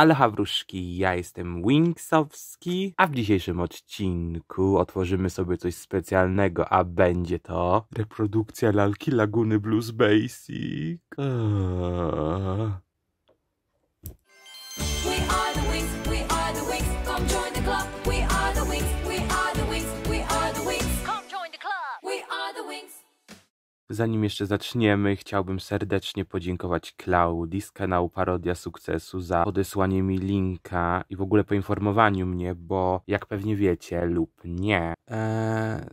Ale, Wróżki, ja jestem Wingsowski, a w dzisiejszym odcinku otworzymy sobie coś specjalnego, a będzie to reprodukcja lalki Laguny Blues Basic. Eee. Zanim jeszcze zaczniemy, chciałbym serdecznie podziękować Klaudii z kanału Parodia Sukcesu za odesłanie mi linka i w ogóle poinformowaniu mnie, bo jak pewnie wiecie lub nie, ee,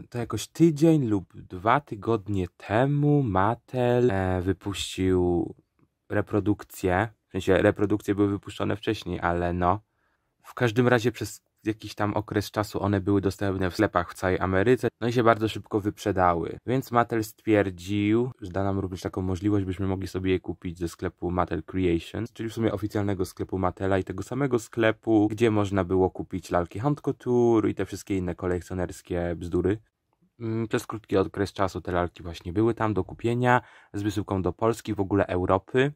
to jakoś tydzień lub dwa tygodnie temu Mattel e, wypuścił reprodukcję. W sensie reprodukcje były wypuszczone wcześniej, ale no. W każdym razie przez jakiś tam okres czasu one były dostępne w sklepach w całej Ameryce, no i się bardzo szybko wyprzedały. Więc Mattel stwierdził, że da nam również taką możliwość, byśmy mogli sobie je kupić ze sklepu Mattel Creations, czyli w sumie oficjalnego sklepu Mattela i tego samego sklepu, gdzie można było kupić lalki Hunt Couture i te wszystkie inne kolekcjonerskie bzdury mm, przez krótki okres czasu te lalki właśnie były tam do kupienia z wysyłką do Polski, w ogóle Europy,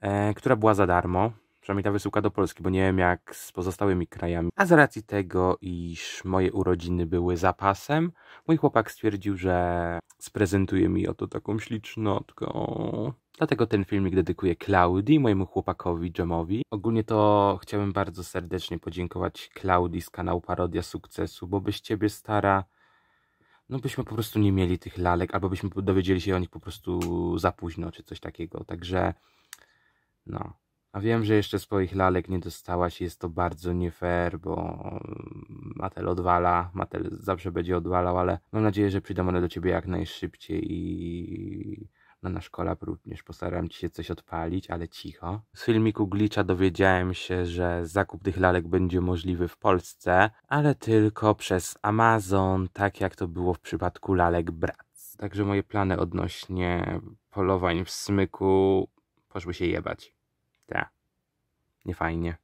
e, która była za darmo przynajmniej ta wysyłka do Polski, bo nie wiem jak z pozostałymi krajami. A z racji tego, iż moje urodziny były zapasem, mój chłopak stwierdził, że sprezentuje mi oto taką ślicznotkę. Dlatego ten filmik dedykuję Klaudii, mojemu chłopakowi Jamowi. Ogólnie to chciałem bardzo serdecznie podziękować Klaudii z kanału Parodia Sukcesu, bo byś ciebie stara no byśmy po prostu nie mieli tych lalek, albo byśmy dowiedzieli się o nich po prostu za późno, czy coś takiego. Także no, a wiem, że jeszcze swoich lalek nie dostałaś, jest to bardzo nie fair, bo mm, Matel odwala, Matel zawsze będzie odwalał, ale mam nadzieję, że przyjdą one do Ciebie jak najszybciej i no, na nasz kolab również postaram się coś odpalić, ale cicho. Z filmiku Glicza dowiedziałem się, że zakup tych lalek będzie możliwy w Polsce, ale tylko przez Amazon, tak jak to było w przypadku lalek Bratz. Także moje plany odnośnie polowań w smyku poszły się jebać te. Niefajnie.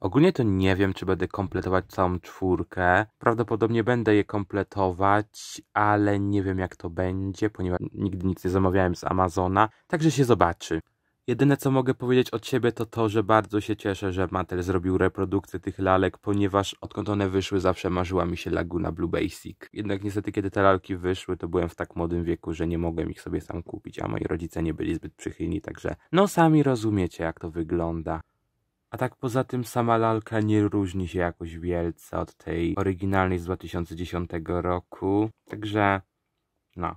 Ogólnie to nie wiem, czy będę kompletować całą czwórkę. Prawdopodobnie będę je kompletować, ale nie wiem jak to będzie, ponieważ nigdy nic nie zamawiałem z Amazona, także się zobaczy. Jedyne co mogę powiedzieć od siebie to to, że bardzo się cieszę, że Mattel zrobił reprodukcję tych lalek, ponieważ odkąd one wyszły zawsze marzyła mi się Laguna Blue Basic. Jednak niestety kiedy te lalki wyszły to byłem w tak młodym wieku, że nie mogłem ich sobie sam kupić, a moi rodzice nie byli zbyt przychylni, także no sami rozumiecie jak to wygląda. A tak poza tym sama lalka nie różni się jakoś wielce od tej oryginalnej z 2010 roku, także no.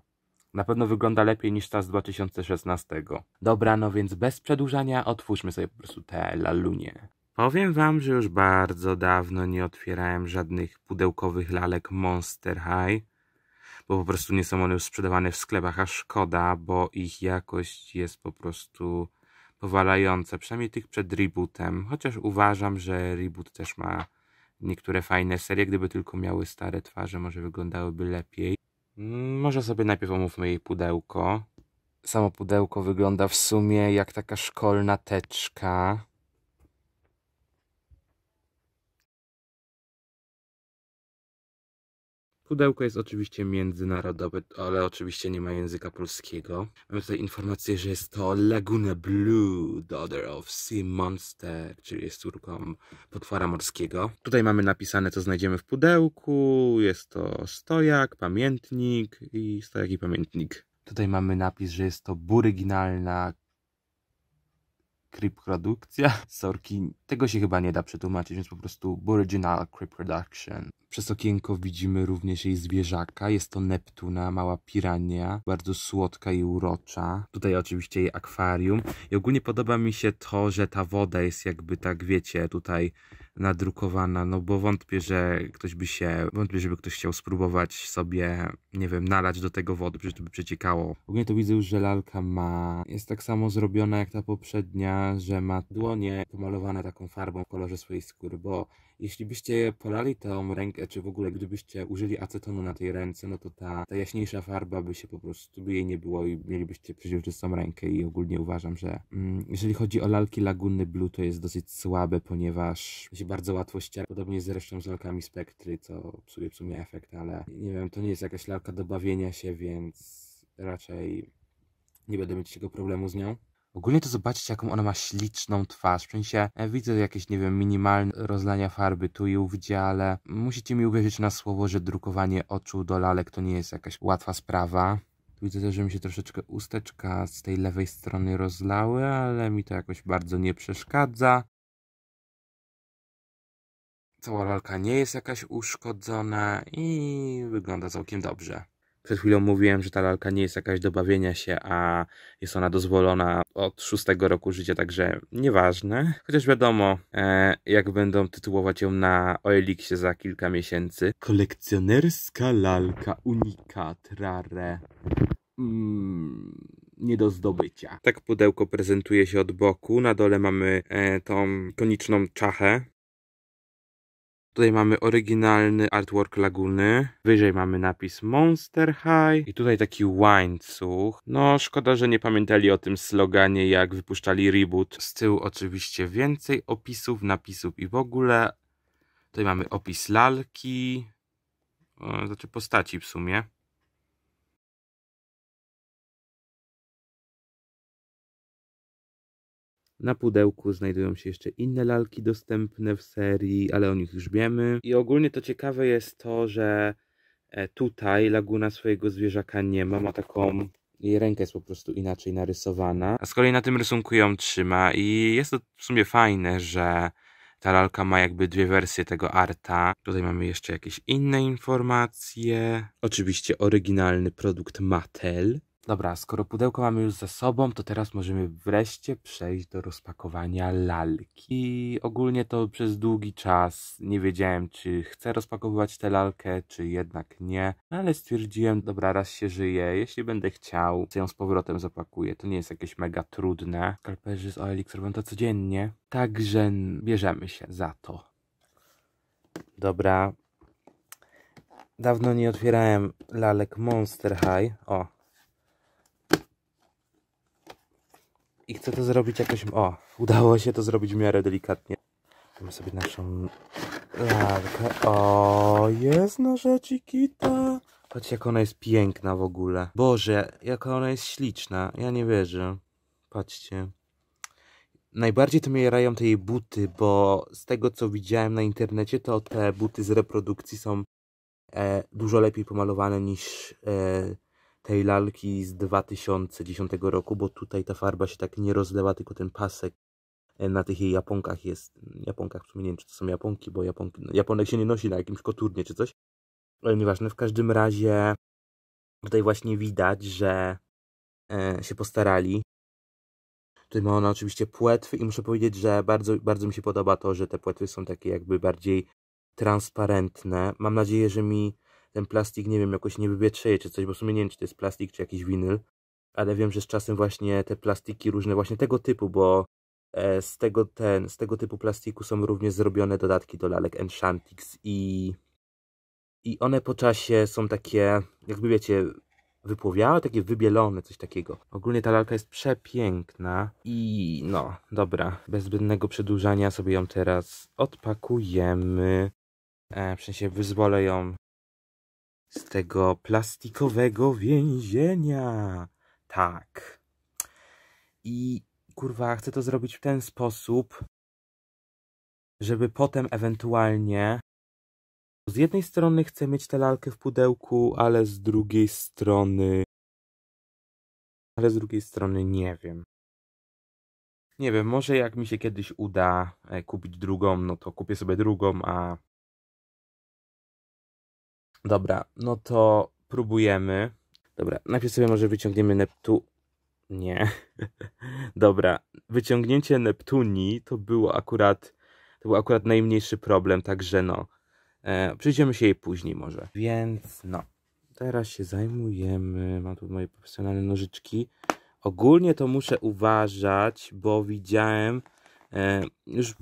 Na pewno wygląda lepiej niż ta z 2016. Dobra, no więc bez przedłużania otwórzmy sobie po prostu te lalunie. Powiem wam, że już bardzo dawno nie otwierałem żadnych pudełkowych lalek Monster High, bo po prostu nie są one już sprzedawane w sklepach, a szkoda, bo ich jakość jest po prostu powalająca, przynajmniej tych przed rebootem, chociaż uważam, że reboot też ma niektóre fajne serie, gdyby tylko miały stare twarze, może wyglądałyby lepiej. Może sobie najpierw omówmy jej pudełko. Samo pudełko wygląda w sumie jak taka szkolna teczka. Pudełko jest oczywiście międzynarodowe, ale oczywiście nie ma języka polskiego. Mamy tutaj informację, że jest to Laguna Blue, Daughter of Sea Monster, czyli jest córką potwora morskiego. Tutaj mamy napisane, co znajdziemy w pudełku. Jest to stojak, pamiętnik i stojak i pamiętnik. Tutaj mamy napis, że jest to oryginalna creep produkcja. Sorki, tego się chyba nie da przetłumaczyć, więc po prostu original creep production. Przez okienko widzimy również jej zwierzaka. Jest to Neptuna, mała pirania, bardzo słodka i urocza. Tutaj oczywiście jej akwarium. I ogólnie podoba mi się to, że ta woda jest jakby tak, wiecie, tutaj nadrukowana, no bo wątpię, że ktoś by się, wątpię, żeby ktoś chciał spróbować sobie, nie wiem, nalać do tego wody, przecież to by przeciekało. Ogólnie to widzę już, że lalka ma, jest tak samo zrobiona jak ta poprzednia, że ma dłonie pomalowane taką farbą w kolorze swojej skóry, bo jeśli byście polali tą rękę, czy w ogóle gdybyście użyli acetonu na tej ręce, no to ta, ta jaśniejsza farba by się po prostu, by jej nie było i mielibyście przeźroczystą rękę i ogólnie uważam, że mm, jeżeli chodzi o lalki Lagunny Blue, to jest dosyć słabe, ponieważ się bardzo łatwo ściera, podobnie zresztą z lalkami Spektry, co psuje w sumie efekt, ale nie wiem, to nie jest jakaś lalka do bawienia się, więc raczej nie będę mieć tego problemu z nią. Ogólnie to zobaczyć, jaką ona ma śliczną twarz. W sensie ja e, widzę jakieś, nie wiem, minimalne rozlania farby tu i ówdzie, ale musicie mi uwierzyć na słowo, że drukowanie oczu do lalek to nie jest jakaś łatwa sprawa. Widzę też, że mi się troszeczkę usteczka z tej lewej strony rozlały, ale mi to jakoś bardzo nie przeszkadza. Cała lalka nie jest jakaś uszkodzona i wygląda całkiem dobrze. Przed chwilą mówiłem, że ta lalka nie jest jakaś do bawienia się, a jest ona dozwolona od szóstego roku życia, także nieważne. Chociaż wiadomo, e, jak będą tytułować ją na Oeliksie za kilka miesięcy. Kolekcjonerska lalka unikat rare. Mm, nie do zdobycia. Tak pudełko prezentuje się od boku. Na dole mamy e, tą koniczną czachę, Tutaj mamy oryginalny artwork laguny. Wyżej mamy napis Monster High. I tutaj taki łańcuch. No, szkoda, że nie pamiętali o tym sloganie, jak wypuszczali reboot. Z tyłu oczywiście więcej opisów, napisów i w ogóle. Tutaj mamy opis lalki. Znaczy postaci w sumie. Na pudełku znajdują się jeszcze inne lalki dostępne w serii, ale o nich już wiemy. I ogólnie to ciekawe jest to, że e, tutaj Laguna swojego zwierzaka nie ma, ma taką jej ręka jest po prostu inaczej narysowana. A z kolei na tym rysunku ją trzyma i jest to w sumie fajne, że ta lalka ma jakby dwie wersje tego arta. Tutaj mamy jeszcze jakieś inne informacje. Oczywiście oryginalny produkt Mattel. Dobra, skoro pudełko mamy już za sobą, to teraz możemy wreszcie przejść do rozpakowania lalki. I ogólnie to przez długi czas nie wiedziałem, czy chcę rozpakowywać tę lalkę, czy jednak nie, ale stwierdziłem, dobra, raz się żyje, jeśli będę chciał, to ją z powrotem zapakuję. To nie jest jakieś mega trudne. Skalperzy z OLX robią to codziennie, także bierzemy się za to. Dobra. Dawno nie otwierałem lalek Monster High. O, I chcę to zrobić jakoś... O, udało się to zrobić w miarę delikatnie. Mamy sobie naszą lalkę. O, jest nasza cikita. Patrz jak ona jest piękna w ogóle. Boże, jaka ona jest śliczna. Ja nie wierzę. Patrzcie. Najbardziej to mnie rają te jej buty, bo z tego co widziałem na internecie, to te buty z reprodukcji są e, dużo lepiej pomalowane niż e, tej lalki z 2010 roku, bo tutaj ta farba się tak nie rozlewa, tylko ten pasek e, na tych jej japonkach jest. Japonkach w sumie nie wiem, czy to są japonki, bo japonki, no, japonek się nie nosi na jakimś koturnie czy coś. Ale nieważne, w każdym razie tutaj właśnie widać, że e, się postarali. Tutaj ma ona oczywiście płetwy i muszę powiedzieć, że bardzo, bardzo mi się podoba to, że te płetwy są takie jakby bardziej transparentne. Mam nadzieję, że mi ten plastik, nie wiem, jakoś nie wywietrzeje czy coś, bo w sumie nie wiem, czy to jest plastik, czy jakiś winyl, ale wiem, że z czasem właśnie te plastiki różne, właśnie tego typu, bo e, z tego, ten, z tego typu plastiku są również zrobione dodatki do lalek Enchantix i, i one po czasie są takie, jakby wiecie, wypłowiałe, takie wybielone, coś takiego. Ogólnie ta lalka jest przepiękna i no, dobra, bez zbędnego przedłużania sobie ją teraz odpakujemy. E, w sensie wyzwolę ją z tego plastikowego więzienia. Tak. I kurwa, chcę to zrobić w ten sposób, żeby potem ewentualnie. Z jednej strony chcę mieć tę lalkę w pudełku, ale z drugiej strony. Ale z drugiej strony nie wiem. Nie wiem, może jak mi się kiedyś uda e, kupić drugą, no to kupię sobie drugą, a Dobra, no to próbujemy. Dobra, najpierw sobie może wyciągniemy Neptu... Nie. Dobra, wyciągnięcie Neptunii to było akurat... To był akurat najmniejszy problem, także no. E, przyjdziemy się jej później może. Więc no. Teraz się zajmujemy. Mam tu moje profesjonalne nożyczki. Ogólnie to muszę uważać, bo widziałem... E, już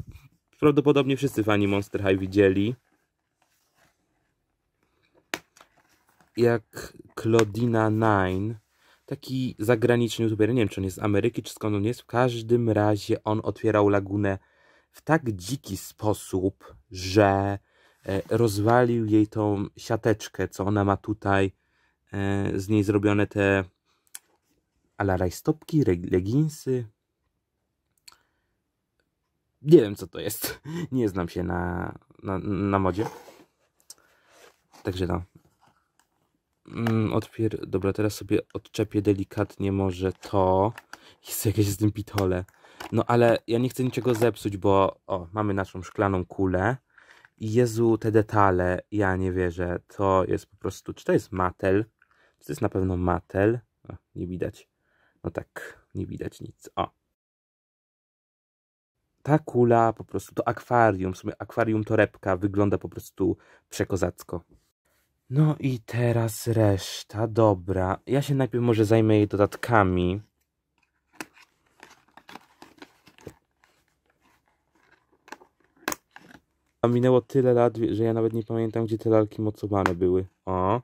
prawdopodobnie wszyscy fani Monster High widzieli jak Claudina Nine, taki zagraniczny youtuber, nie wiem czy on jest z Ameryki, czy skąd on jest, w każdym razie on otwierał lagunę w tak dziki sposób, że e, rozwalił jej tą siateczkę, co ona ma tutaj, e, z niej zrobione te ala leginsy. Nie wiem co to jest, nie znam się na, na, na modzie. Także no. Mm, odpier... Dobra, teraz sobie odczepię delikatnie może to. Jest jakieś z tym pitole. No ale ja nie chcę niczego zepsuć, bo o, mamy naszą szklaną kulę. I Jezu, te detale, ja nie wierzę. To jest po prostu, czy to jest matel? Czy to jest na pewno matel? O, nie widać. No tak, nie widać nic. O. Ta kula po prostu, to akwarium, w sumie akwarium torebka wygląda po prostu przekozacko. No i teraz reszta, dobra. Ja się najpierw może zajmę jej dodatkami. A minęło tyle lat, że ja nawet nie pamiętam, gdzie te lalki mocowane były. O.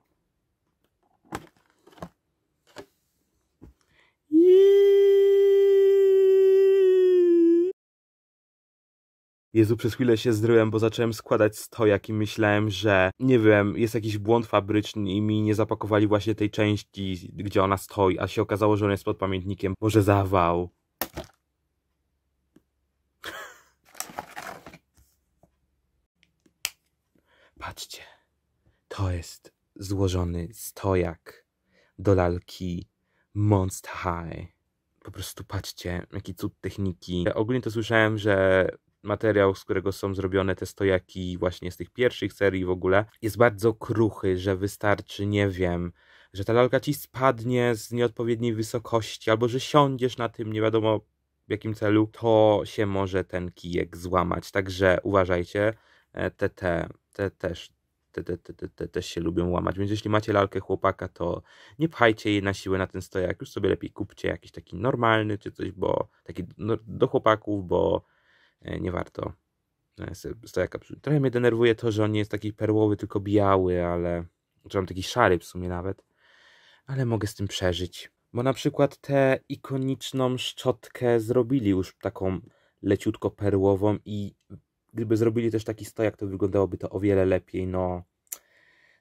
Jezu, przez chwilę się zdryłem, bo zacząłem składać stojak i myślałem, że nie wiem, jest jakiś błąd fabryczny i mi nie zapakowali właśnie tej części, gdzie ona stoi, a się okazało, że on jest pod pamiętnikiem. Może zawał. Patrzcie, to jest złożony stojak do lalki Monster High. Po prostu patrzcie, jaki cud techniki. Ogólnie to słyszałem, że materiał, z którego są zrobione te stojaki właśnie z tych pierwszych serii w ogóle, jest bardzo kruchy, że wystarczy, nie wiem, że ta lalka ci spadnie z nieodpowiedniej wysokości, albo że siądziesz na tym, nie wiadomo w jakim celu, to się może ten kijek złamać. Także uważajcie, e, te, te, te też te, te, te, te, też się lubią łamać. Więc jeśli macie lalkę chłopaka, to nie pchajcie jej na siłę na ten stojak. Już sobie lepiej kupcie jakiś taki normalny czy coś, bo taki do chłopaków, bo E, nie warto e, stojak Trochę mnie denerwuje to, że on nie jest taki perłowy, tylko biały, ale czy on taki szary w sumie nawet, ale mogę z tym przeżyć. Bo na przykład tę ikoniczną szczotkę zrobili już taką leciutko perłową i gdyby zrobili też taki stojak, to wyglądałoby to o wiele lepiej, no.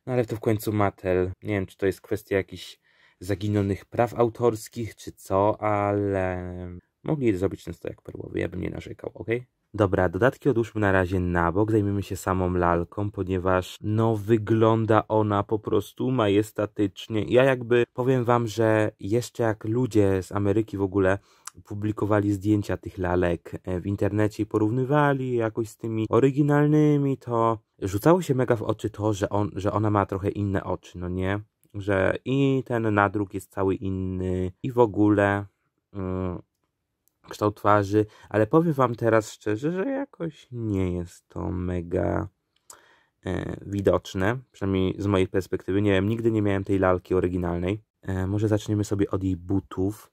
No ale to w końcu Mattel. Nie wiem, czy to jest kwestia jakichś zaginionych praw autorskich, czy co, ale Mogli zrobić ten stojak perłowy, ja bym nie narzekał, ok? Dobra, dodatki odłóżmy na razie na bok, zajmiemy się samą lalką, ponieważ no wygląda ona po prostu majestatycznie. Ja jakby powiem wam, że jeszcze jak ludzie z Ameryki w ogóle publikowali zdjęcia tych lalek e, w internecie i porównywali jakoś z tymi oryginalnymi, to rzucało się mega w oczy to, że, on, że ona ma trochę inne oczy, no nie? Że i ten nadruk jest cały inny i w ogóle... Mm, kształt twarzy, ale powiem Wam teraz szczerze, że jakoś nie jest to mega e, widoczne, przynajmniej z mojej perspektywy. Nie wiem, nigdy nie miałem tej lalki oryginalnej. E, może zaczniemy sobie od jej butów.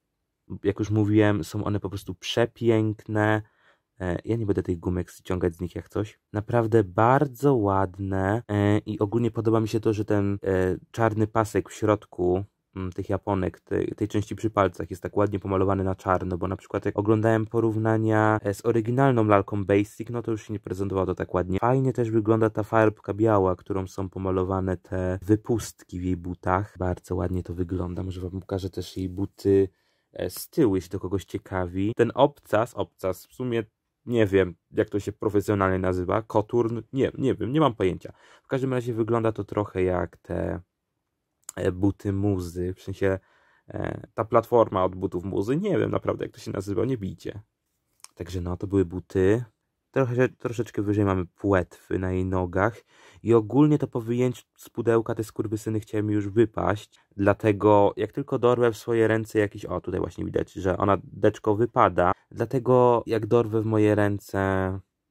Jak już mówiłem, są one po prostu przepiękne. E, ja nie będę tych gumek ściągać z nich jak coś. Naprawdę bardzo ładne e, i ogólnie podoba mi się to, że ten e, czarny pasek w środku Mm, tych Japonek, tej, tej części przy palcach jest tak ładnie pomalowany na czarno, bo na przykład jak oglądałem porównania e, z oryginalną lalką Basic, no to już się nie prezentowało to tak ładnie. Fajnie też wygląda ta farbka biała, którą są pomalowane te wypustki w jej butach. Bardzo ładnie to wygląda. Może wam pokażę też jej buty e, z tyłu, jeśli to kogoś ciekawi. Ten obcas, obcas w sumie nie wiem, jak to się profesjonalnie nazywa, koturn, nie, nie wiem, nie mam pojęcia. W każdym razie wygląda to trochę jak te E, buty muzy, w sensie e, ta platforma od butów muzy, nie wiem naprawdę jak to się nazywa, nie bijcie. Także no, to były buty. Trochę, troszeczkę wyżej mamy płetwy na jej nogach i ogólnie to po wyjęciu z pudełka te skurwysyny syny chciałem już wypaść, dlatego jak tylko dorwę w swoje ręce jakiś, o tutaj właśnie widać, że ona deczko wypada, dlatego jak dorwę w moje ręce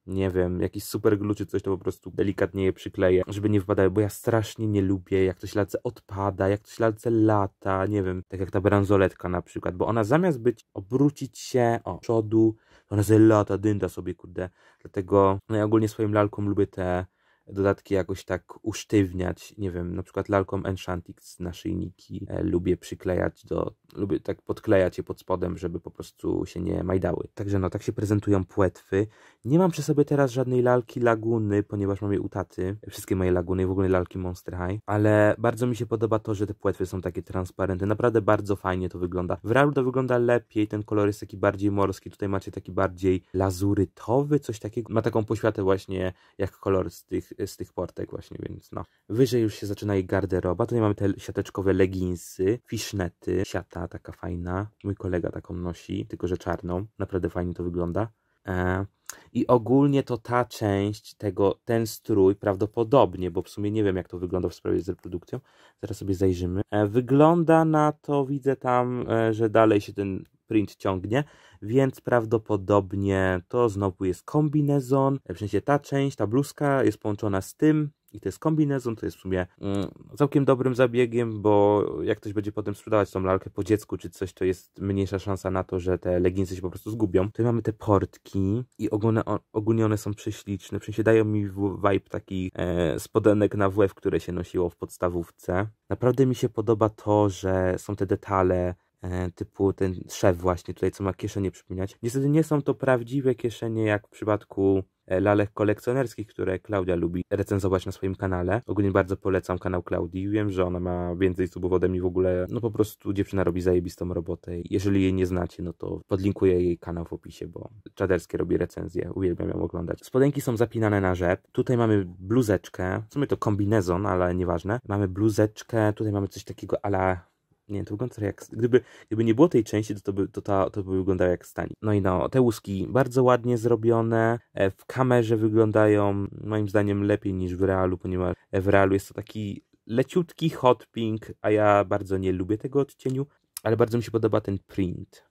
nie wiem, jakiś super glue czy coś, to po prostu delikatnie je przykleję, żeby nie wypadały, bo ja strasznie nie lubię, jak to lalce odpada, jak to lalce lata, nie wiem, tak jak ta bransoletka na przykład, bo ona zamiast być, obrócić się, o, przodu, ona sobie lata, dynda sobie, kurde, dlatego no ja ogólnie swoim lalkom lubię te dodatki jakoś tak usztywniać, nie wiem, na przykład lalkom Enchantix naszej e, lubię przyklejać do lubię tak podklejać je pod spodem, żeby po prostu się nie majdały. Także no, tak się prezentują płetwy. Nie mam przy sobie teraz żadnej lalki laguny, ponieważ mam je u taty. Wszystkie moje laguny, w ogóle lalki Monster High. Ale bardzo mi się podoba to, że te płetwy są takie transparentne. Naprawdę bardzo fajnie to wygląda. W realu to wygląda lepiej, ten kolor jest taki bardziej morski. Tutaj macie taki bardziej lazurytowy, coś takiego. Ma taką poświatę właśnie jak kolor z tych, z tych portek właśnie, więc no. Wyżej już się zaczyna jej garderoba. Tutaj mamy te siateczkowe leginsy, fisznety, siata taka fajna. Mój kolega taką nosi, tylko że czarną. Naprawdę fajnie to wygląda. E, I ogólnie to ta część tego, ten strój prawdopodobnie, bo w sumie nie wiem jak to wygląda w sprawie z reprodukcją, zaraz sobie zajrzymy. E, wygląda na to, widzę tam, e, że dalej się ten print ciągnie, więc prawdopodobnie to znowu jest kombinezon, w sensie ta część, ta bluzka jest połączona z tym, i to jest kombinezon, to jest w sumie mm, całkiem dobrym zabiegiem, bo jak ktoś będzie potem sprzedawać tą lalkę po dziecku czy coś, to jest mniejsza szansa na to, że te leginsy się po prostu zgubią. Tutaj mamy te portki i ogólne, ogólnie one są prześliczne, w sensie dają mi vibe taki e, spodenek na WF, e które się nosiło w podstawówce. Naprawdę mi się podoba to, że są te detale, E, typu ten szef właśnie tutaj, co ma kieszenie przypominać. Niestety nie są to prawdziwe kieszenie, jak w przypadku e, lalek kolekcjonerskich, które Klaudia lubi recenzować na swoim kanale. Ogólnie bardzo polecam kanał Klaudii. Wiem, że ona ma więcej subów ode mnie w ogóle. No po prostu dziewczyna robi zajebistą robotę. Jeżeli jej nie znacie, no to podlinkuję jej kanał w opisie, bo Czaderskie robi recenzję. Uwielbiam ją oglądać. Spodenki są zapinane na rzep. Tutaj mamy bluzeczkę. W sumie to kombinezon, ale nieważne. Mamy bluzeczkę. Tutaj mamy coś takiego ala nie to wygląda trochę jak... Gdyby, gdyby nie było tej części, to to by, to, ta, to by wyglądało jak stanie. No i no, te łuski bardzo ładnie zrobione, e, w kamerze wyglądają moim zdaniem lepiej niż w realu, ponieważ e, w realu jest to taki leciutki hot pink, a ja bardzo nie lubię tego odcieniu, ale bardzo mi się podoba ten print.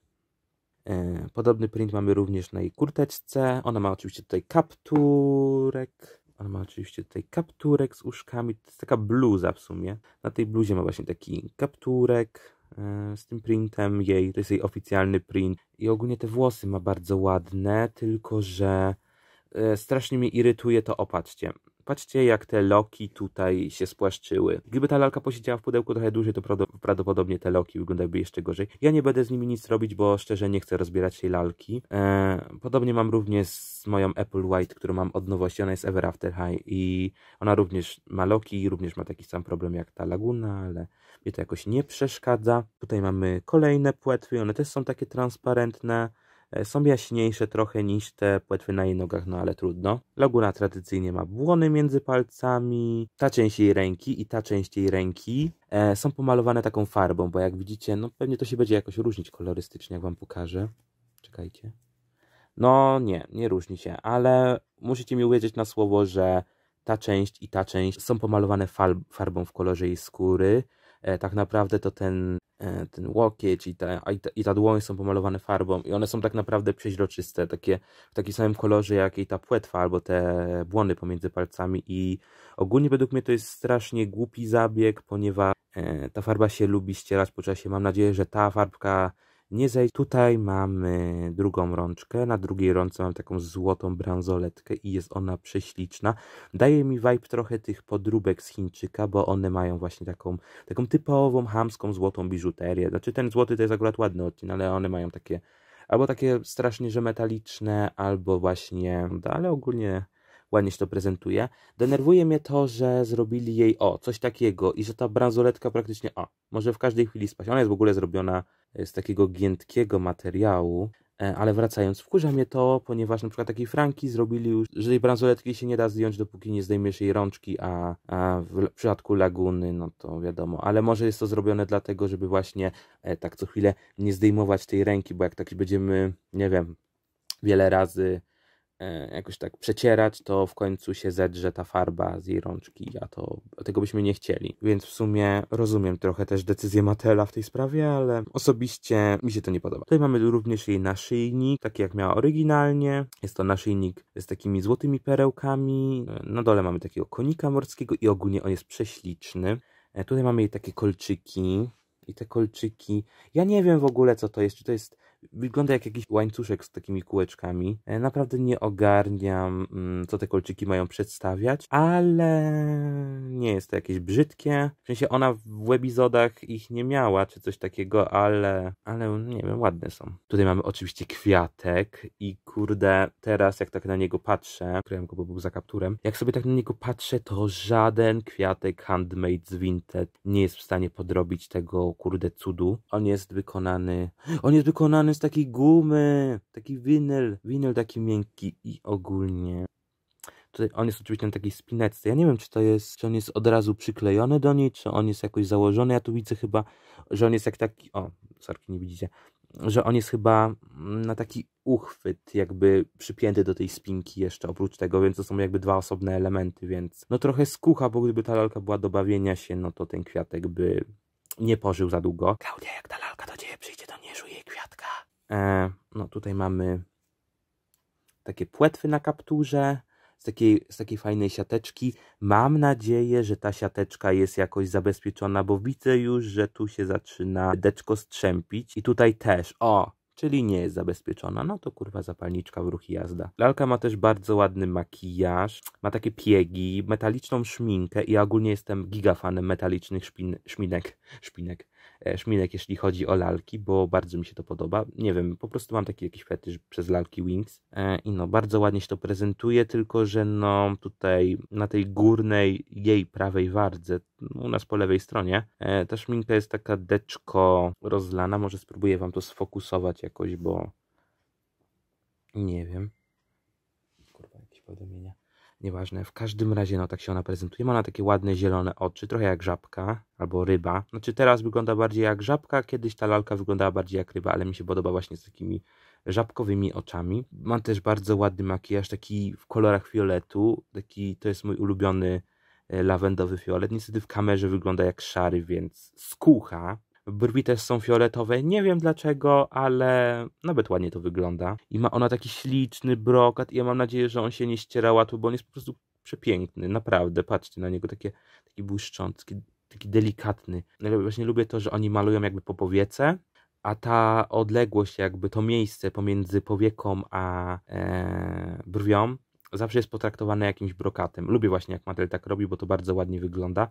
E, podobny print mamy również na jej kurteczce. Ona ma oczywiście tutaj kapturek on ma oczywiście tutaj kapturek z uszkami. To jest taka bluza w sumie. Na tej bluzie ma właśnie taki kapturek e, z tym printem jej. To jest jej oficjalny print. I ogólnie te włosy ma bardzo ładne, tylko że e, strasznie mnie irytuje to, opatrzcie. Patrzcie, jak te loki tutaj się spłaszczyły. Gdyby ta lalka posiedziała w pudełku trochę dłużej, to prawdopodobnie te loki wyglądałyby jeszcze gorzej. Ja nie będę z nimi nic robić, bo szczerze nie chcę rozbierać tej lalki. Eee, podobnie mam również z moją Apple White, którą mam od nowości. Ona jest Ever After High i ona również ma loki i również ma taki sam problem jak ta Laguna, ale mnie to jakoś nie przeszkadza. Tutaj mamy kolejne płetwy, one też są takie transparentne. E, są jaśniejsze trochę niż te płetwy na jej nogach, no ale trudno. Laguna tradycyjnie ma błony między palcami, ta część jej ręki i ta część jej ręki e, są pomalowane taką farbą, bo jak widzicie, no pewnie to się będzie jakoś różnić kolorystycznie, jak Wam pokażę. Czekajcie. No nie, nie różni się, ale musicie mi uwierzyć na słowo, że ta część i ta część są pomalowane farbą w kolorze jej skóry. E, tak naprawdę to ten E, ten łokieć i ta, i ta, i ta dłoń są pomalowane farbą i one są tak naprawdę przeźroczyste, takie w takim samym kolorze jak i ta płetwa albo te błony pomiędzy palcami i ogólnie według mnie to jest strasznie głupi zabieg, ponieważ e, ta farba się lubi ścierać po czasie. Mam nadzieję, że ta farbka nie zaj... Tutaj mamy drugą rączkę, na drugiej rączce mam taką złotą bransoletkę i jest ona prześliczna. Daje mi vibe trochę tych podróbek z Chińczyka, bo one mają właśnie taką, taką typową, hamską, złotą biżuterię. Znaczy ten złoty to jest akurat ładny odcień, ale one mają takie albo takie strasznie, że metaliczne, albo właśnie, no, ale ogólnie ładnie się to prezentuje. Denerwuje mnie to, że zrobili jej o, coś takiego i że ta bransoletka praktycznie o, może w każdej chwili spaść. Ona jest w ogóle zrobiona z takiego giętkiego materiału, e, ale wracając, wkurza mnie to, ponieważ na przykład takiej franki zrobili już, że tej bransoletki się nie da zdjąć, dopóki nie zdejmiesz jej rączki, a, a, w przypadku laguny, no to wiadomo, ale może jest to zrobione dlatego, żeby właśnie e, tak co chwilę nie zdejmować tej ręki, bo jak tak będziemy, nie wiem, wiele razy E, jakoś tak przecierać, to w końcu się zedrze ta farba z jej rączki, a to a tego byśmy nie chcieli. Więc w sumie rozumiem trochę też decyzję Matela w tej sprawie, ale osobiście mi się to nie podoba. Tutaj mamy również jej naszyjnik, taki jak miała oryginalnie. Jest to naszyjnik z takimi złotymi perełkami. Na dole mamy takiego konika morskiego i ogólnie on jest prześliczny. E, tutaj mamy jej takie kolczyki, i te kolczyki. Ja nie wiem w ogóle, co to jest. Czy to jest Wygląda jak jakiś łańcuszek z takimi kółeczkami. E, naprawdę nie ogarniam, mm, co te kolczyki mają przedstawiać, ale nie jest to jakieś brzydkie. W sensie ona w webizodach ich nie miała, czy coś takiego, ale, ale nie wiem, ładne są. Tutaj mamy oczywiście kwiatek i kurde, teraz jak tak na niego patrzę, kryłem go, bo był za kapturem, jak sobie tak na niego patrzę, to żaden kwiatek handmade z Vinted nie jest w stanie podrobić tego kurde cudu. On jest wykonany, on jest wykonany zrobiony z takiej gumy, taki winyl, winyl taki miękki i ogólnie. Tutaj on jest oczywiście na takiej spineczce. Ja nie wiem, czy to jest, czy on jest od razu przyklejony do niej, czy on jest jakoś założony. Ja tu widzę chyba, że on jest jak taki, o, sorki, nie widzicie, że on jest chyba mm, na taki uchwyt jakby przypięty do tej spinki jeszcze oprócz tego, więc to są jakby dwa osobne elementy, więc no trochę skucha, bo gdyby ta lalka była do bawienia się, no to ten kwiatek by nie pożył za długo. Klaudia, jak ta lalka do ciebie przyjdzie, to nie żuj kwiatka. E, no tutaj mamy takie płetwy na kapturze z takiej, z takiej fajnej siateczki. Mam nadzieję, że ta siateczka jest jakoś zabezpieczona, bo widzę już, że tu się zaczyna deczko strzępić. I tutaj też, o, czyli nie jest zabezpieczona. No to kurwa zapalniczka w ruch jazda. Lalka ma też bardzo ładny makijaż, ma takie piegi, metaliczną szminkę i ja ogólnie jestem gigafanem metalicznych szpin, szminek, szpinek, E, szminek, jeśli chodzi o lalki, bo bardzo mi się to podoba. Nie wiem, po prostu mam taki jakiś fetysz przez lalki Wings e, i no, bardzo ładnie się to prezentuje, tylko że no tutaj na tej górnej, jej prawej wardze, u nas po lewej stronie, e, ta szminka jest taka deczko rozlana, może spróbuję Wam to sfokusować jakoś, bo nie wiem. Kurwa, jakieś powiadomienia. Nieważne, w każdym razie no tak się ona prezentuje. Ma ona takie ładne zielone oczy, trochę jak żabka albo ryba. Znaczy teraz wygląda bardziej jak żabka, kiedyś ta lalka wyglądała bardziej jak ryba, ale mi się podoba właśnie z takimi żabkowymi oczami. Mam też bardzo ładny makijaż, taki w kolorach fioletu. Taki, to jest mój ulubiony e, lawendowy fiolet. Niestety w kamerze wygląda jak szary, więc skucha brwi też są fioletowe, nie wiem dlaczego, ale nawet ładnie to wygląda. I ma ona taki śliczny brokat i ja mam nadzieję, że on się nie ściera łatwo, bo on jest po prostu przepiękny, naprawdę, patrzcie na niego, takie, taki błyszczący, taki, delikatny. Ja właśnie lubię to, że oni malują jakby po powiece, a ta odległość, jakby to miejsce pomiędzy powieką a e, brwią, zawsze jest potraktowane jakimś brokatem. Lubię właśnie jak Mattel tak robi, bo to bardzo ładnie wygląda.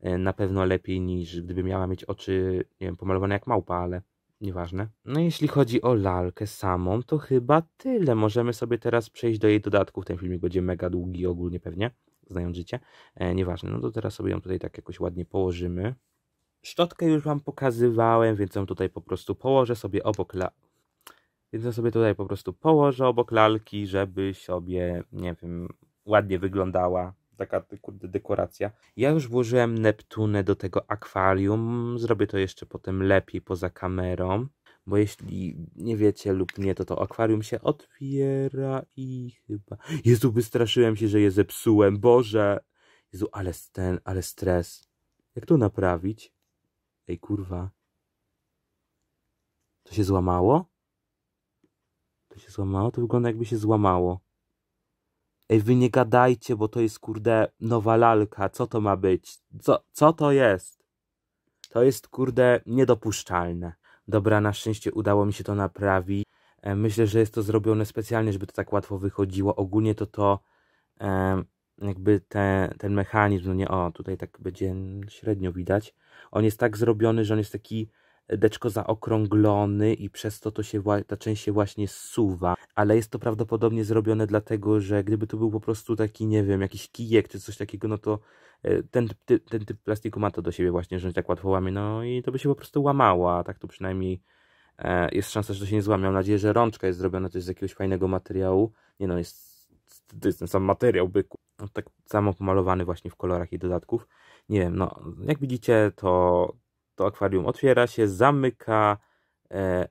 E, na pewno lepiej niż gdyby miała mieć oczy, nie wiem, pomalowane jak małpa, ale nieważne. No jeśli chodzi o lalkę samą, to chyba tyle. Możemy sobie teraz przejść do jej dodatków. Ten filmik będzie mega długi ogólnie pewnie, znając życie. E, nieważne, no to teraz sobie ją tutaj tak jakoś ładnie położymy. Szczotkę już Wam pokazywałem, więc ją tutaj po prostu położę sobie obok la... Więc ją sobie tutaj po prostu położę obok lalki, żeby sobie, nie wiem, ładnie wyglądała taka kurde dekoracja. Ja już włożyłem Neptunę do tego akwarium, zrobię to jeszcze potem lepiej poza kamerą, bo jeśli nie wiecie lub nie, to to akwarium się otwiera i chyba... Jezu, wystraszyłem się, że je zepsułem, Boże! Jezu, ale ten, ale stres. Jak to naprawić? Ej, kurwa. To się złamało? To się złamało? To wygląda jakby się złamało. Ej, wy nie gadajcie, bo to jest kurde nowa lalka. Co to ma być? Co, co to jest? To jest kurde niedopuszczalne. Dobra, na szczęście udało mi się to naprawić. E, myślę, że jest to zrobione specjalnie, żeby to tak łatwo wychodziło. Ogólnie to to e, jakby te, ten mechanizm, no nie, o, tutaj tak będzie średnio widać. On jest tak zrobiony, że on jest taki deczko zaokrąglony i przez to, to się, ta część się właśnie suwa, ale jest to prawdopodobnie zrobione dlatego, że gdyby to był po prostu taki, nie wiem, jakiś kijek czy coś takiego, no to e, ten, ty, ten typ plastiku ma to do siebie właśnie, że tak łatwo łamie, no i to by się po prostu łamało, a tak to przynajmniej e, jest szansa, że to się nie złamie. Mam nadzieję, że rączka jest zrobiona też z jakiegoś fajnego materiału. Nie no, jest, to jest ten sam materiał byku. No, tak samo pomalowany właśnie w kolorach i dodatków. Nie wiem, no jak widzicie, to to akwarium otwiera się, zamyka e,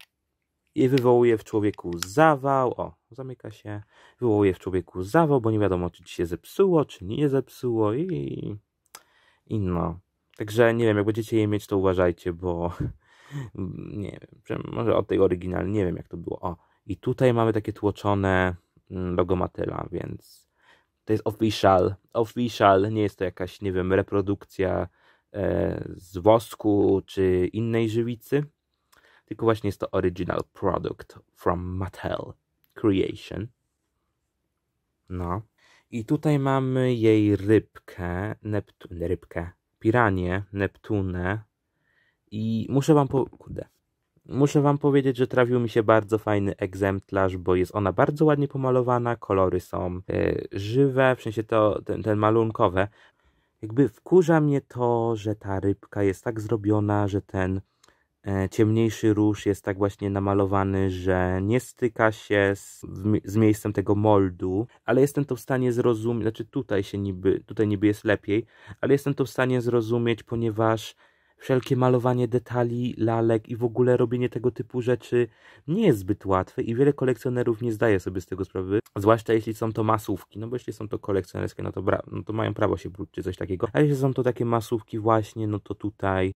i wywołuje w człowieku zawał. O, zamyka się, wywołuje w człowieku zawał, bo nie wiadomo, czy ci się zepsuło, czy nie zepsuło i inno. Także nie wiem, jak będziecie je mieć, to uważajcie, bo nie wiem, może od tej oryginalnej, nie wiem jak to było. O, i tutaj mamy takie tłoczone mm, logo Matela, więc to jest official. Official, nie jest to jakaś, nie wiem, reprodukcja E, z wosku czy innej żywicy, tylko właśnie jest to original product from Mattel Creation. No. I tutaj mamy jej rybkę, Neptu rybkę, piranie, Neptunę. I muszę wam po... Kurde. Muszę wam powiedzieć, że trafił mi się bardzo fajny egzemplarz, bo jest ona bardzo ładnie pomalowana, kolory są y, żywe, w sensie to, ten, ten malunkowe jakby wkurza mnie to, że ta rybka jest tak zrobiona, że ten e, ciemniejszy róż jest tak właśnie namalowany, że nie styka się z, z miejscem tego moldu, ale jestem to w stanie zrozumieć, znaczy tutaj się niby, tutaj niby jest lepiej, ale jestem to w stanie zrozumieć, ponieważ wszelkie malowanie detali, lalek i w ogóle robienie tego typu rzeczy nie jest zbyt łatwe i wiele kolekcjonerów nie zdaje sobie z tego sprawy, zwłaszcza jeśli są to masówki, no bo jeśli są to kolekcjonerskie, no to, no to mają prawo się brudzić czy coś takiego, a jeśli są to takie masówki właśnie, no to tutaj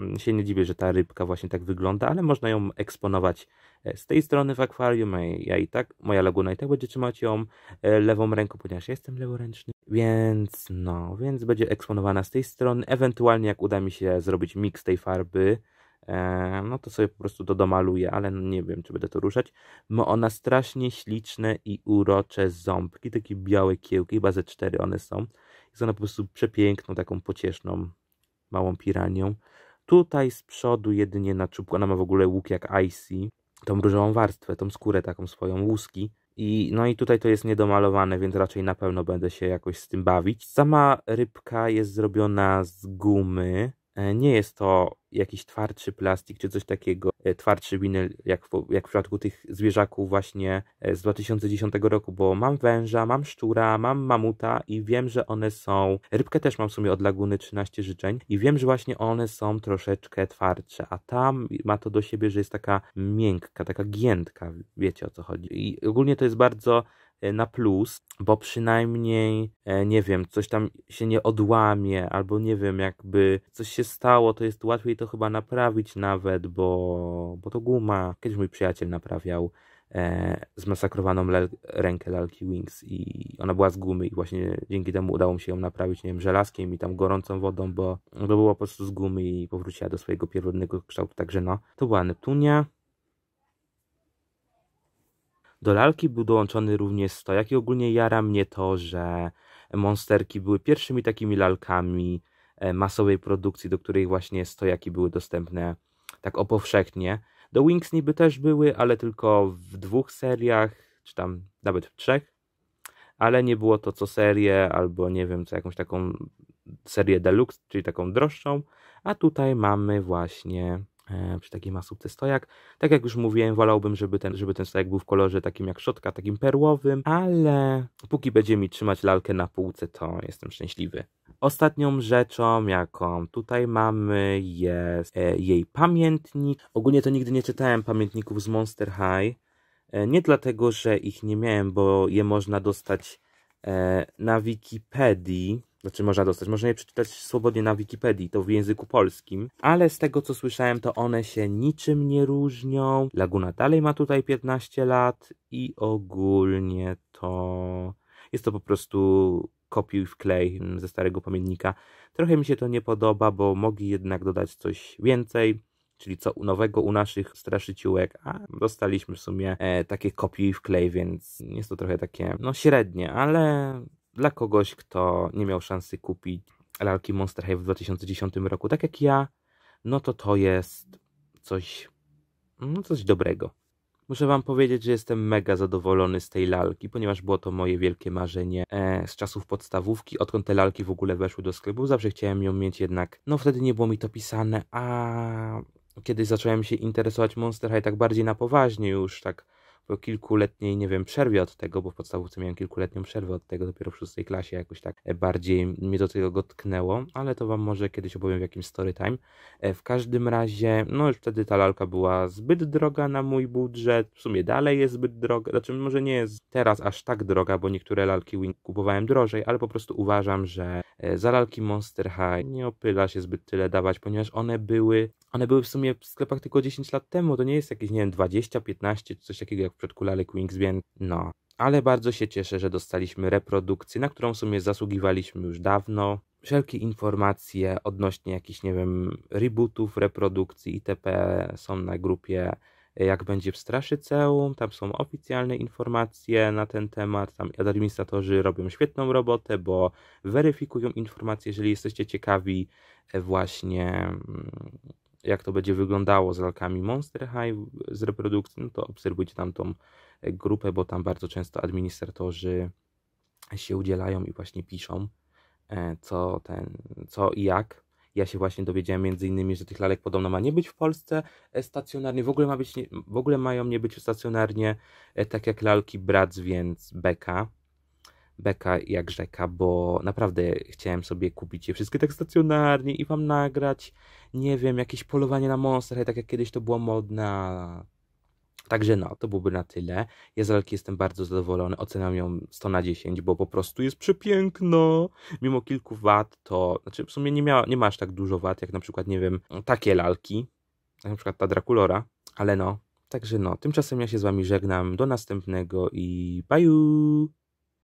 Mm, się nie dziwię, że ta rybka właśnie tak wygląda, ale można ją eksponować e, z tej strony w akwarium. Ja i tak, moja laguna i tak będzie trzymać ją e, lewą ręką, ponieważ ja jestem leworęczny. Więc no, więc będzie eksponowana z tej strony. Ewentualnie jak uda mi się zrobić miks tej farby, e, no to sobie po prostu to domaluję, ale no nie wiem, czy będę to ruszać. Ma ona strasznie śliczne i urocze ząbki, takie białe kiełki, chyba ze cztery one są. Jest ona po prostu przepiękną, taką pocieszną, małą piranią. Tutaj z przodu jedynie na czubku, ona ma w ogóle łuk jak Icy, tą różową warstwę, tą skórę taką swoją, łuski. I, no i tutaj to jest niedomalowane, więc raczej na pewno będę się jakoś z tym bawić. Sama rybka jest zrobiona z gumy. E, nie jest to jakiś twardszy plastik czy coś takiego, e, twardszy winyl, jak w, jak w przypadku tych zwierzaków właśnie e, z 2010 roku, bo mam węża, mam szczura, mam mamuta i wiem, że one są, rybkę też mam w sumie od Laguny 13 życzeń i wiem, że właśnie one są troszeczkę twardsze, a tam ma to do siebie, że jest taka miękka, taka giętka, wiecie o co chodzi. I ogólnie to jest bardzo Y, na plus, bo przynajmniej, e, nie wiem, coś tam się nie odłamie, albo nie wiem, jakby coś się stało, to jest łatwiej to chyba naprawić nawet, bo, bo to guma. Kiedyś mój przyjaciel naprawiał e, zmasakrowaną rękę lalki Wings i ona była z gumy i właśnie dzięki temu udało mi się ją naprawić, nie wiem, żelazkiem i tam gorącą wodą, bo to była po prostu z gumy i powróciła do swojego pierwotnego kształtu, także no, to była Neptunia. Do lalki był dołączony również stojak i ogólnie jara mnie to, że monsterki były pierwszymi takimi lalkami e, masowej produkcji, do której właśnie stojaki były dostępne tak opowszechnie. Do Wings niby też były, ale tylko w dwóch seriach, czy tam nawet w trzech, ale nie było to co serię, albo nie wiem, co jakąś taką serię deluxe, czyli taką droższą, a tutaj mamy właśnie E, przy takiej masówce stojak. Tak jak już mówiłem, wolałbym, żeby ten, żeby ten stojak był w kolorze takim jak szczotka, takim perłowym, ale póki będzie mi trzymać lalkę na półce, to jestem szczęśliwy. Ostatnią rzeczą, jaką tutaj mamy, jest e, jej pamiętnik. Ogólnie to nigdy nie czytałem pamiętników z Monster High. E, nie dlatego, że ich nie miałem, bo je można dostać na Wikipedii, znaczy można dostać, można je przeczytać swobodnie na Wikipedii, to w języku polskim, ale z tego co słyszałem, to one się niczym nie różnią. Laguna dalej ma tutaj 15 lat i ogólnie to jest to po prostu kopiuj wklej ze starego pamiętnika. Trochę mi się to nie podoba, bo mogli jednak dodać coś więcej czyli co nowego u naszych straszyciółek, a dostaliśmy w sumie e, takie kopiuj wklej, więc jest to trochę takie, no średnie, ale dla kogoś, kto nie miał szansy kupić lalki Monster High w 2010 roku, tak jak ja, no to to jest coś, no coś dobrego. Muszę Wam powiedzieć, że jestem mega zadowolony z tej lalki, ponieważ było to moje wielkie marzenie e, z czasów podstawówki. Odkąd te lalki w ogóle weszły do sklepu, zawsze chciałem ją mieć, jednak no wtedy nie było mi to pisane, a kiedy zacząłem się interesować Monster High tak bardziej na poważnie już, tak po kilkuletniej, nie wiem, przerwie od tego, bo w podstawówce miałem kilkuletnią przerwę od tego, dopiero w szóstej klasie jakoś tak e, bardziej mnie do tego dotknęło, ale to Wam może kiedyś opowiem w jakimś story time. E, w każdym razie, no już wtedy ta lalka była zbyt droga na mój budżet, w sumie dalej jest zbyt droga, znaczy może nie jest teraz aż tak droga, bo niektóre lalki Wing kupowałem drożej, ale po prostu uważam, że e, za lalki Monster High nie opyla się zbyt tyle dawać, ponieważ one były one były w sumie w sklepach tylko 10 lat temu, to nie jest jakieś, nie wiem, 20, 15 czy coś takiego jak w lalek Wingsbien. No, ale bardzo się cieszę, że dostaliśmy reprodukcję, na którą w sumie zasługiwaliśmy już dawno. Wszelkie informacje odnośnie jakichś, nie wiem, rebootów, reprodukcji itp. są na grupie jak będzie w Straszyceum, tam są oficjalne informacje na ten temat, tam administratorzy robią świetną robotę, bo weryfikują informacje, jeżeli jesteście ciekawi e, właśnie mm, jak to będzie wyglądało z lalkami Monster High z reprodukcji, no to obserwujcie tam tą e, grupę, bo tam bardzo często administratorzy się udzielają i właśnie piszą, e, co, ten, co i jak. Ja się właśnie dowiedziałem między innymi, że tych lalek podobno ma nie być w Polsce e, stacjonarnie, w ogóle, ma być, w ogóle mają nie być stacjonarnie, tak jak lalki Bratz, więc Beka, beka jak rzeka, bo naprawdę chciałem sobie kupić je wszystkie tak stacjonarnie i wam nagrać, nie wiem, jakieś polowanie na monster, tak jak kiedyś to było modne. Także no, to byłby na tyle. Ja z lalki jestem bardzo zadowolony, oceniam ją 100 na 10, bo po prostu jest przepiękno, Mimo kilku wad to, znaczy w sumie nie, miała, nie ma aż tak dużo wad, jak na przykład, nie wiem, takie lalki, jak na przykład ta Draculora, ale no, Także no, tymczasem ja się z Wami żegnam. Do następnego i baju!